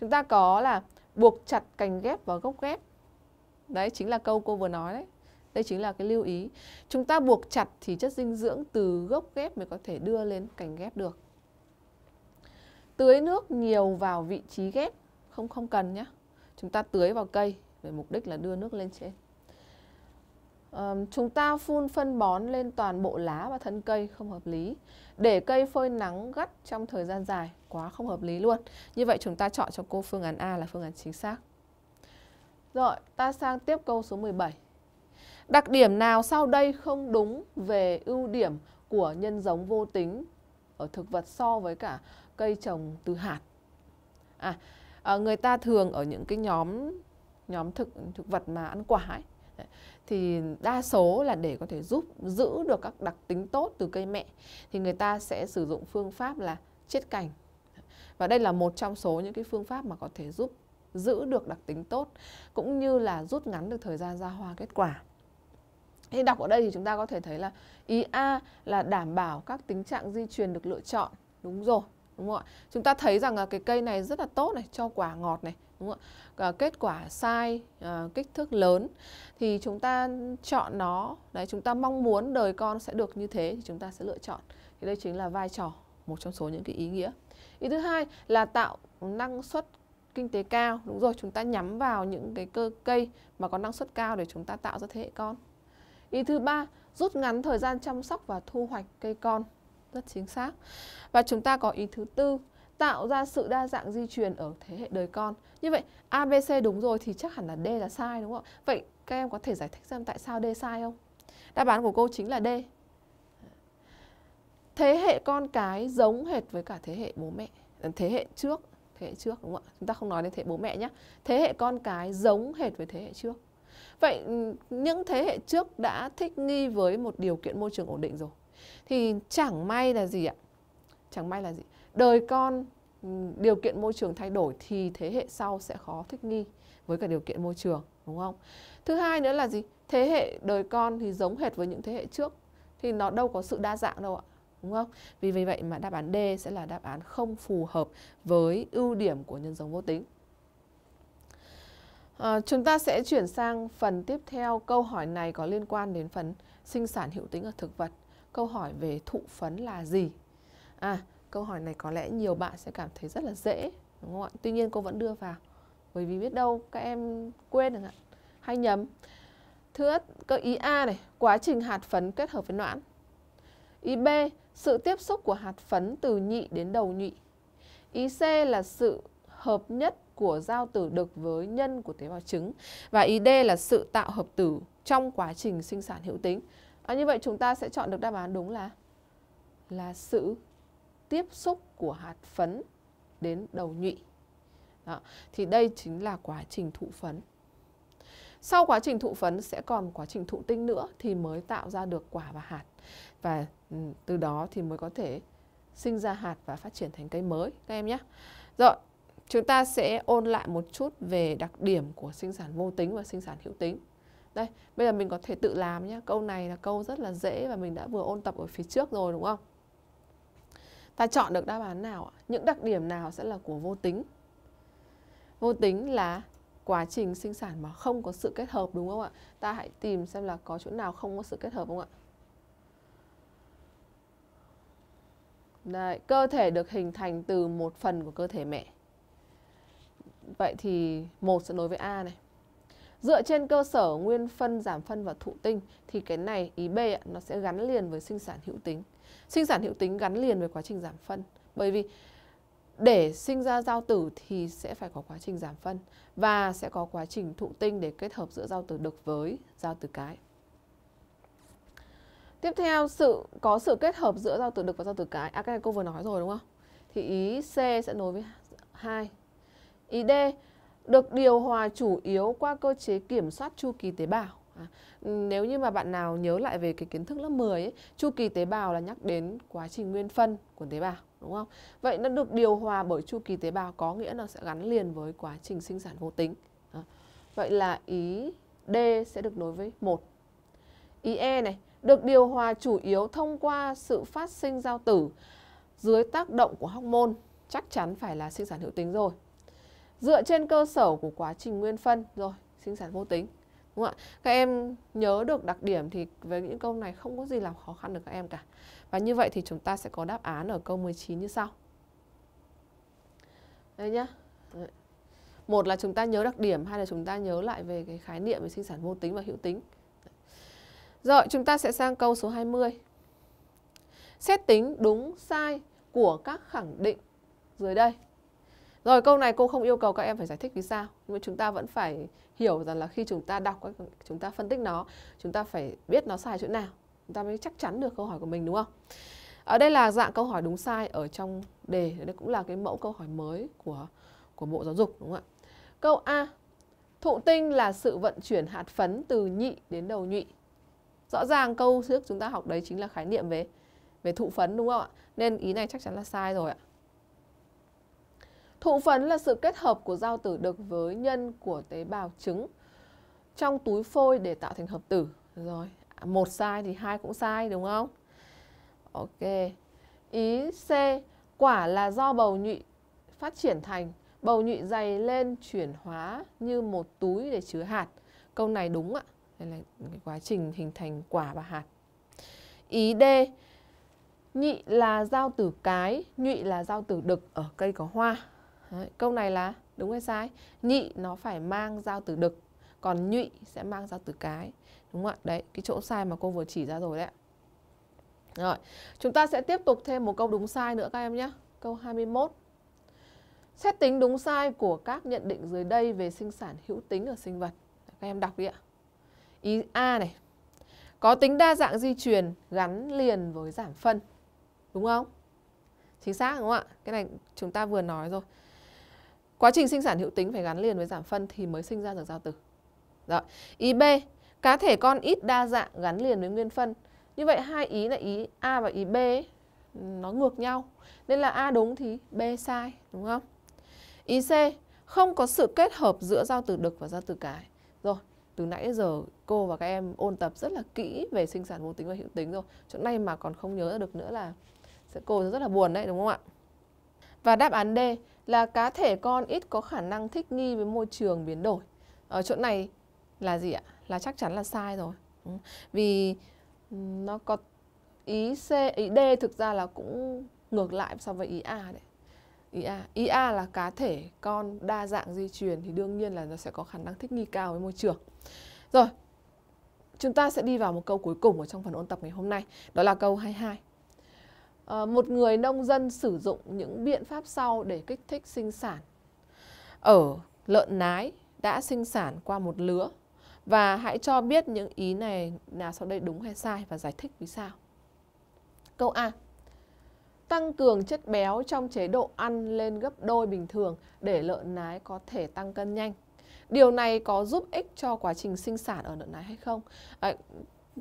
Chúng ta có là buộc chặt cành ghép vào gốc ghép đấy chính là câu cô vừa nói đấy đây chính là cái lưu ý chúng ta buộc chặt thì chất dinh dưỡng từ gốc ghép mới có thể đưa lên cành ghép được tưới nước nhiều vào vị trí ghép không không cần nhé chúng ta tưới vào cây để mục đích là đưa nước lên trên à, chúng ta phun phân bón lên toàn bộ lá và thân cây không hợp lý để cây phơi nắng gắt trong thời gian dài quá không hợp lý luôn như vậy chúng ta chọn cho cô phương án A là phương án chính xác rồi, ta sang tiếp câu số 17. Đặc điểm nào sau đây không đúng về ưu điểm của nhân giống vô tính ở thực vật so với cả cây trồng từ hạt? À, à người ta thường ở những cái nhóm nhóm thực thực vật mà ăn quả ấy thì đa số là để có thể giúp giữ được các đặc tính tốt từ cây mẹ thì người ta sẽ sử dụng phương pháp là chiết cành và đây là một trong số những cái phương pháp mà có thể giúp giữ được đặc tính tốt cũng như là rút ngắn được thời gian ra hoa kết quả. Thì đọc ở đây thì chúng ta có thể thấy là ý A là đảm bảo các tính trạng di truyền được lựa chọn. Đúng rồi, đúng không ạ? Chúng ta thấy rằng là cái cây này rất là tốt này, cho quả ngọt này, đúng không ạ? Ờ, kết quả sai, ờ, kích thước lớn thì chúng ta chọn nó, đấy chúng ta mong muốn đời con sẽ được như thế thì chúng ta sẽ lựa chọn. Thì đây chính là vai trò một trong số những cái ý nghĩa. Ý thứ hai là tạo năng suất kinh tế cao đúng rồi chúng ta nhắm vào những cái cơ cây mà có năng suất cao để chúng ta tạo ra thế hệ con ý thứ ba rút ngắn thời gian chăm sóc và thu hoạch cây con rất chính xác và chúng ta có ý thứ tư tạo ra sự đa dạng di truyền ở thế hệ đời con như vậy abc đúng rồi thì chắc hẳn là d là sai đúng không vậy các em có thể giải thích xem tại sao d sai không đáp án của cô chính là d thế hệ con cái giống hệt với cả thế hệ bố mẹ thế hệ trước thế hệ trước đúng không ạ chúng ta không nói đến thế hệ bố mẹ nhé thế hệ con cái giống hệt với thế hệ trước vậy ừ, những thế hệ trước đã thích nghi với một điều kiện môi trường ổn định rồi thì chẳng may là gì ạ chẳng may là gì đời con ừ, điều kiện môi trường thay đổi thì thế hệ sau sẽ khó thích nghi với cả điều kiện môi trường đúng không thứ hai nữa là gì thế hệ đời con thì giống hệt với những thế hệ trước thì nó đâu có sự đa dạng đâu ạ đúng không? Vì vì vậy mà đáp án D sẽ là đáp án không phù hợp với ưu điểm của nhân giống vô tính. À, chúng ta sẽ chuyển sang phần tiếp theo. Câu hỏi này có liên quan đến phần sinh sản hữu tính ở thực vật. Câu hỏi về thụ phấn là gì? À, câu hỏi này có lẽ nhiều bạn sẽ cảm thấy rất là dễ, đúng không ạ? Tuy nhiên cô vẫn đưa vào bởi vì biết đâu các em quên được ạ, hay nhầm. Thứ nhất, câu ý A này, quá trình hạt phấn kết hợp với noãn. Ý B, sự tiếp xúc của hạt phấn từ nhị đến đầu nhụy. Ý C là sự hợp nhất của giao tử đực với nhân của tế bào trứng và ý D là sự tạo hợp tử trong quá trình sinh sản hữu tính. À, như vậy chúng ta sẽ chọn được đáp án đúng là là sự tiếp xúc của hạt phấn đến đầu nhụy. Đó. Thì đây chính là quá trình thụ phấn. Sau quá trình thụ phấn sẽ còn quá trình thụ tinh nữa thì mới tạo ra được quả và hạt và ừ, từ đó thì mới có thể sinh ra hạt và phát triển thành cây mới các em nhé. Rồi, chúng ta sẽ ôn lại một chút về đặc điểm của sinh sản vô tính và sinh sản hữu tính. Đây, bây giờ mình có thể tự làm nhé. Câu này là câu rất là dễ và mình đã vừa ôn tập ở phía trước rồi đúng không? Ta chọn được đáp án nào Những đặc điểm nào sẽ là của vô tính? Vô tính là quá trình sinh sản mà không có sự kết hợp đúng không ạ? Ta hãy tìm xem là có chỗ nào không có sự kết hợp không ạ? Đấy, cơ thể được hình thành từ một phần của cơ thể mẹ. Vậy thì một sẽ nối với A này. Dựa trên cơ sở nguyên phân, giảm phân và thụ tinh thì cái này ý B ạ, nó sẽ gắn liền với sinh sản hữu tính. Sinh sản hữu tính gắn liền với quá trình giảm phân. Bởi vì để sinh ra giao tử thì sẽ phải có quá trình giảm phân và sẽ có quá trình thụ tinh để kết hợp giữa giao tử đực với giao tử cái. Tiếp theo sự có sự kết hợp giữa giao tử đực và giao tử cái. À cái này cô vừa nói rồi đúng không? Thì ý C sẽ nối với 2. Ý D được điều hòa chủ yếu qua cơ chế kiểm soát chu kỳ tế bào. À, nếu như mà bạn nào nhớ lại về cái kiến thức lớp 10 ấy, chu kỳ tế bào là nhắc đến quá trình nguyên phân của tế bào đúng không? Vậy nó được điều hòa bởi chu kỳ tế bào có nghĩa là sẽ gắn liền với quá trình sinh sản vô tính. À, vậy là ý D sẽ được nối với một Ý E này được điều hòa chủ yếu thông qua sự phát sinh giao tử dưới tác động của hormone chắc chắn phải là sinh sản hữu tính rồi. Dựa trên cơ sở của quá trình nguyên phân rồi, sinh sản vô tính. Đúng không ạ? Các em nhớ được đặc điểm thì với những câu này không có gì làm khó khăn được các em cả. Và như vậy thì chúng ta sẽ có đáp án ở câu 19 như sau. Đây nhá. Một là chúng ta nhớ đặc điểm, hai là chúng ta nhớ lại về cái khái niệm về sinh sản vô tính và hữu tính. Rồi, chúng ta sẽ sang câu số 20. Xét tính đúng sai của các khẳng định dưới đây. Rồi câu này cô không yêu cầu các em phải giải thích vì sao, nhưng mà chúng ta vẫn phải hiểu rằng là khi chúng ta đọc chúng ta phân tích nó, chúng ta phải biết nó sai chỗ nào, chúng ta mới chắc chắn được câu hỏi của mình đúng không? Ở đây là dạng câu hỏi đúng sai ở trong đề, đây cũng là cái mẫu câu hỏi mới của của Bộ Giáo dục đúng không ạ? Câu A. Thụ tinh là sự vận chuyển hạt phấn từ nhị đến đầu nhụy rõ ràng câu trước chúng ta học đấy chính là khái niệm về về thụ phấn đúng không ạ nên ý này chắc chắn là sai rồi ạ thụ phấn là sự kết hợp của giao tử đực với nhân của tế bào trứng trong túi phôi để tạo thành hợp tử rồi một sai thì hai cũng sai đúng không ok ý c quả là do bầu nhụy phát triển thành bầu nhụy dày lên chuyển hóa như một túi để chứa hạt câu này đúng ạ đây là cái quá trình hình thành quả và hạt ý d nhị là giao tử cái nhụy là giao tử đực ở cây có hoa Đấy, câu này là đúng hay sai nhị nó phải mang giao tử đực còn nhụy sẽ mang giao tử cái đúng không ạ đấy cái chỗ sai mà cô vừa chỉ ra rồi đấy rồi chúng ta sẽ tiếp tục thêm một câu đúng sai nữa các em nhé câu 21 xét tính đúng sai của các nhận định dưới đây về sinh sản hữu tính ở sinh vật các em đọc đi ạ Ý A này có tính đa dạng di truyền gắn liền với giảm phân. Đúng không? Chính xác đúng không ạ? Cái này chúng ta vừa nói rồi. Quá trình sinh sản hữu tính phải gắn liền với giảm phân thì mới sinh ra được giao tử. Rồi. Ý B, cá thể con ít đa dạng gắn liền với nguyên phân. Như vậy hai ý là ý A và ý B nó ngược nhau. Nên là A đúng thì B sai, đúng không? Ý C, không có sự kết hợp giữa giao tử đực và giao tử cái từ nãy giờ cô và các em ôn tập rất là kỹ về sinh sản vô tính và hữu tính rồi chỗ này mà còn không nhớ được nữa là sẽ cô rất là buồn đấy đúng không ạ và đáp án D là cá thể con ít có khả năng thích nghi với môi trường biến đổi ở chỗ này là gì ạ là chắc chắn là sai rồi ừ. vì ừ, nó có ý C ý D thực ra là cũng ngược lại so với ý A đấy IA. IA là cá thể con đa dạng di truyền thì đương nhiên là nó sẽ có khả năng thích nghi cao với môi trường. Rồi, chúng ta sẽ đi vào một câu cuối cùng ở trong phần ôn tập ngày hôm nay, đó là câu 22. À, ờ, một người nông dân sử dụng những biện pháp sau để kích thích sinh sản. Ở lợn nái đã sinh sản qua một lứa và hãy cho biết những ý này là sau đây đúng hay sai và giải thích vì sao. Câu A tăng cường chất béo trong chế độ ăn lên gấp đôi bình thường để lợn nái có thể tăng cân nhanh. Điều này có giúp ích cho quá trình sinh sản ở lợn nái hay không? À,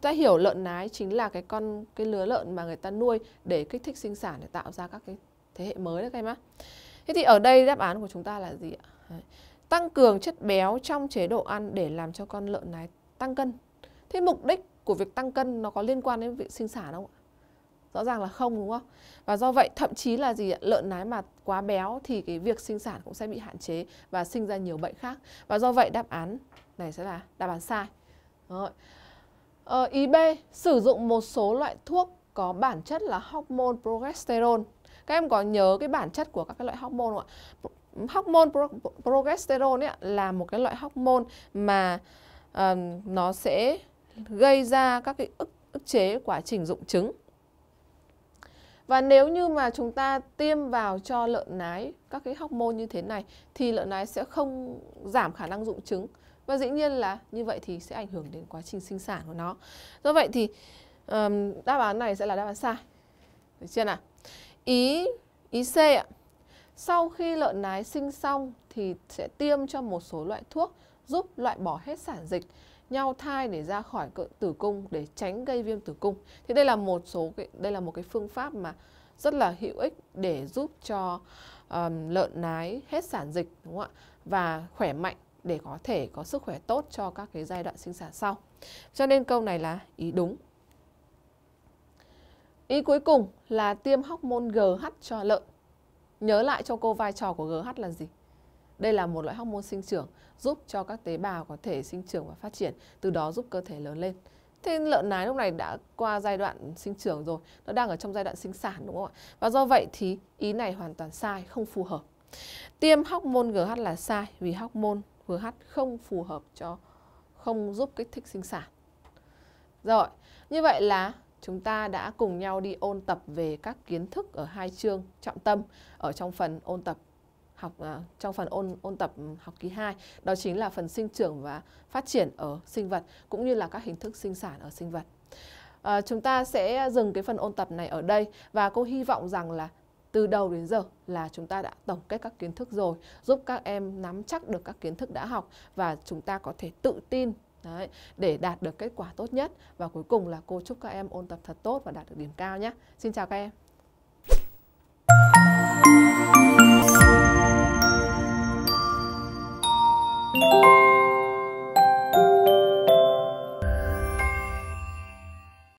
ta hiểu lợn nái chính là cái con cái lứa lợn mà người ta nuôi để kích thích sinh sản để tạo ra các cái thế hệ mới đấy các em ạ. Thế thì ở đây đáp án của chúng ta là gì ạ? Tăng cường chất béo trong chế độ ăn để làm cho con lợn nái tăng cân. Thế mục đích của việc tăng cân nó có liên quan đến việc sinh sản không ạ? rõ ràng là không đúng không và do vậy thậm chí là gì lợn nái mà quá béo thì cái việc sinh sản cũng sẽ bị hạn chế và sinh ra nhiều bệnh khác và do vậy đáp án này sẽ là đáp án sai Rồi. Ờ, ý B sử dụng một số loại thuốc có bản chất là hormone progesterone các em có nhớ cái bản chất của các cái loại hormone không ạ hormone pro progesterone ấy là một cái loại hormone mà uh, nó sẽ gây ra các cái ức, ức chế quá trình dụng trứng và nếu như mà chúng ta tiêm vào cho lợn nái các cái hormone như thế này thì lợn nái sẽ không giảm khả năng dụng trứng. Và dĩ nhiên là như vậy thì sẽ ảnh hưởng đến quá trình sinh sản của nó. Do vậy thì um, đáp án này sẽ là đáp án sai. Được chưa nào? Ý ý C ạ. Sau khi lợn nái sinh xong thì sẽ tiêm cho một số loại thuốc giúp loại bỏ hết sản dịch nhau thai để ra khỏi tử cung để tránh gây viêm tử cung. Thì đây là một số cái, đây là một cái phương pháp mà rất là hữu ích để giúp cho um, lợn nái hết sản dịch đúng không ạ? Và khỏe mạnh để có thể có sức khỏe tốt cho các cái giai đoạn sinh sản sau. Cho nên câu này là ý đúng. Ý cuối cùng là tiêm hormone GH cho lợn. Nhớ lại cho cô vai trò của GH là gì? Đây là một loại hormone sinh trưởng giúp cho các tế bào có thể sinh trưởng và phát triển, từ đó giúp cơ thể lớn lên. Thế lợn nái lúc này đã qua giai đoạn sinh trưởng rồi, nó đang ở trong giai đoạn sinh sản đúng không ạ? Và do vậy thì ý này hoàn toàn sai, không phù hợp. Tiêm hormone GH là sai vì hormone GH không phù hợp cho không giúp kích thích sinh sản. Rồi, như vậy là chúng ta đã cùng nhau đi ôn tập về các kiến thức ở hai chương trọng tâm ở trong phần ôn tập học uh, trong phần ôn ôn tập học kỳ 2 đó chính là phần sinh trưởng và phát triển ở sinh vật cũng như là các hình thức sinh sản ở sinh vật. À, chúng ta sẽ dừng cái phần ôn tập này ở đây và cô hy vọng rằng là từ đầu đến giờ là chúng ta đã tổng kết các kiến thức rồi, giúp các em nắm chắc được các kiến thức đã học và chúng ta có thể tự tin Đấy, để đạt được kết quả tốt nhất và cuối cùng là cô chúc các em ôn tập thật tốt và đạt được điểm cao nhé. Xin chào các em. Thank you.